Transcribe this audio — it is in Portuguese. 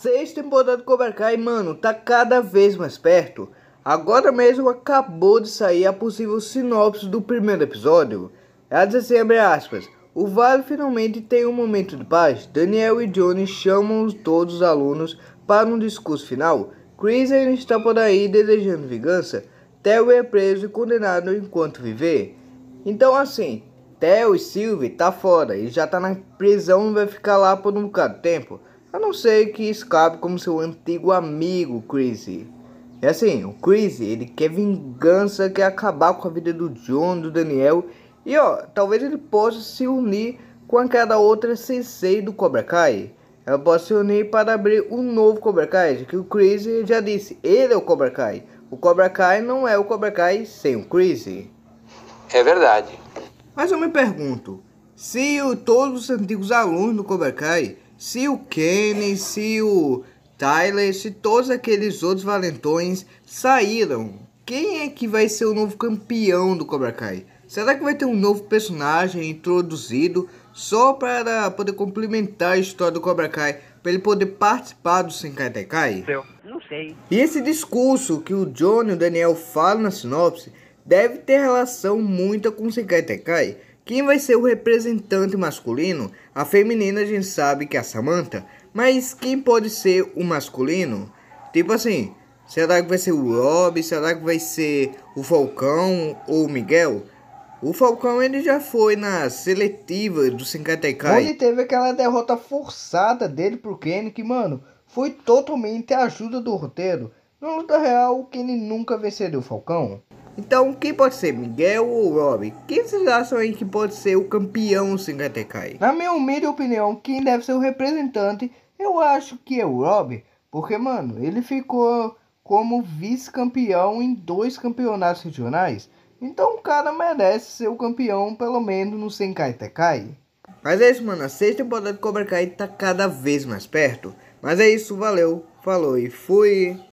Sexta temporada do Cobra Kai, mano, tá cada vez mais perto. Agora mesmo acabou de sair a possível sinopse do primeiro episódio. Ela é diz assim, abre aspas, o Vale finalmente tem um momento de paz. Daniel e Johnny chamam todos os alunos para um discurso final. Chris ainda está por aí desejando vingança. Theo é preso e condenado enquanto viver. Então assim, Theo e Sylvie tá fora e já tá na prisão e vai ficar lá por um bocado de tempo. A não ser que escape como seu antigo amigo, Crazy. É assim, o Chris, ele quer vingança, quer acabar com a vida do John, do Daniel. E ó, talvez ele possa se unir com aquela outra sensei do Cobra Kai. Ela pode se unir para abrir um novo Cobra Kai, que o Chris já disse, ele é o Cobra Kai. O Cobra Kai não é o Cobra Kai sem o Chris. É verdade. Mas eu me pergunto, se eu, todos os antigos alunos do Cobra Kai se o Kenny, se o Tyler, se todos aqueles outros valentões saíram, quem é que vai ser o novo campeão do Cobra Kai? Será que vai ter um novo personagem introduzido só para poder complementar a história do Cobra Kai, para ele poder participar do Senkai Kai? Não sei. E esse discurso que o Johnny e o Daniel falam na sinopse deve ter relação muita com o Senkai Kai quem vai ser o representante masculino? A feminina a gente sabe que é a Samantha, mas quem pode ser o masculino? Tipo assim, será que vai ser o Rob? Será que vai ser o Falcão ou o Miguel? O Falcão ele já foi na seletiva do Sincatekai. Onde teve aquela derrota forçada dele pro Kenny, que, mano, foi totalmente a ajuda do roteiro. Na luta real, o Kenny nunca venceria o Falcão. Então, quem pode ser, Miguel ou Rob? Quem vocês acham aí que pode ser o campeão 50k? Na minha humilde opinião, quem deve ser o representante, eu acho que é o Rob, Porque, mano, ele ficou como vice-campeão em dois campeonatos regionais. Então o cara merece ser o campeão, pelo menos no Senkai Tekai. Mas é isso, mano. A sexta temporada de Cobra Kai tá cada vez mais perto. Mas é isso, valeu, falou e fui!